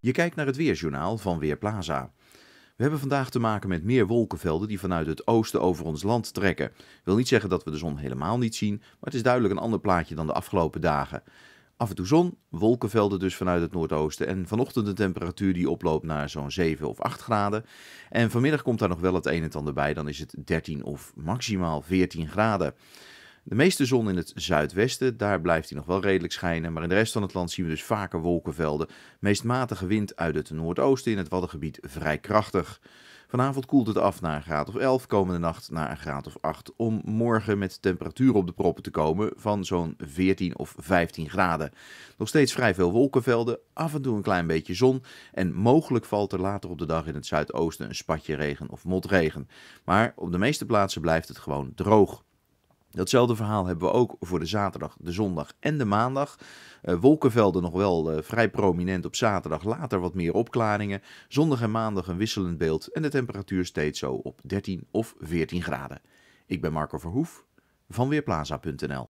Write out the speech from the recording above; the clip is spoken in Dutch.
Je kijkt naar het weerjournaal van Weerplaza. We hebben vandaag te maken met meer wolkenvelden die vanuit het oosten over ons land trekken. Wil niet zeggen dat we de zon helemaal niet zien, maar het is duidelijk een ander plaatje dan de afgelopen dagen. Af en toe zon, wolkenvelden dus vanuit het noordoosten en vanochtend een temperatuur die oploopt naar zo'n 7 of 8 graden. En vanmiddag komt daar nog wel het een en ander bij, dan is het 13 of maximaal 14 graden. De meeste zon in het zuidwesten, daar blijft hij nog wel redelijk schijnen, maar in de rest van het land zien we dus vaker wolkenvelden. Meest matige wind uit het noordoosten in het Waddengebied vrij krachtig. Vanavond koelt het af naar een graad of 11, komende nacht naar een graad of 8, om morgen met temperatuur op de proppen te komen van zo'n 14 of 15 graden. Nog steeds vrij veel wolkenvelden, af en toe een klein beetje zon en mogelijk valt er later op de dag in het zuidoosten een spatje regen of motregen. Maar op de meeste plaatsen blijft het gewoon droog. Datzelfde verhaal hebben we ook voor de zaterdag, de zondag en de maandag. Eh, wolkenvelden nog wel eh, vrij prominent op zaterdag, later wat meer opklaringen. Zondag en maandag een wisselend beeld en de temperatuur steeds zo op 13 of 14 graden. Ik ben Marco Verhoef van Weerplaza.nl.